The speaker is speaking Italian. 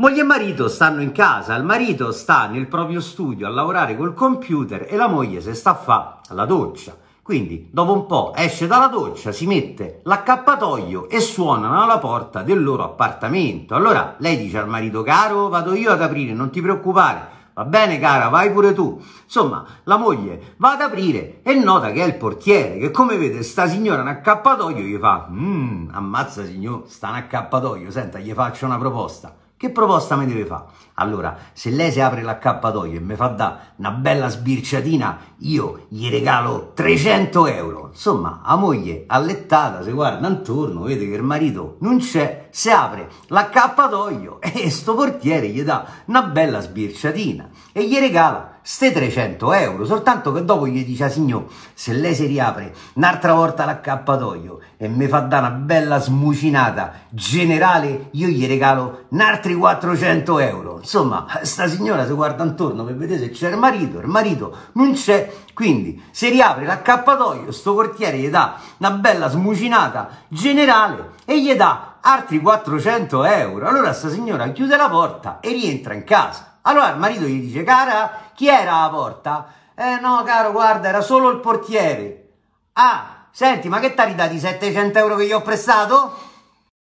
Moglie e marito stanno in casa, il marito sta nel proprio studio a lavorare col computer e la moglie si sta a fare la doccia. Quindi dopo un po' esce dalla doccia, si mette l'accappatoio e suonano alla porta del loro appartamento. Allora lei dice al marito caro vado io ad aprire, non ti preoccupare. Va bene cara, vai pure tu. Insomma, la moglie va ad aprire e nota che è il portiere, che come vede sta signora in accappatoio, gli fa, mmm, ammazza signor, sta in accappatoio, senta, gli faccio una proposta. Che proposta mi deve fare? Allora, se lei si apre l'accappatoio e mi fa da una bella sbirciatina, io gli regalo 300 euro. Insomma, la moglie allettata si guarda intorno, vede che il marito non c'è, si apre l'accappatoio e sto portiere gli dà una bella sbirciatina e gli regala ste 300 euro, soltanto che dopo gli dice a signor, se lei si riapre un'altra volta l'accappatoio e mi fa dare una bella smucinata generale, io gli regalo altri 400 euro. Insomma, sta signora si guarda intorno per vedere se c'è il marito, il marito non c'è, quindi se riapre l'accappatoio, sto portiere gli dà una bella smucinata generale e gli dà altri 400 euro. Allora sta signora chiude la porta e rientra in casa. Allora il marito gli dice, cara, chi era la porta? Eh no, caro, guarda, era solo il portiere. Ah, senti, ma che t'ha ridato i 700 euro che gli ho prestato?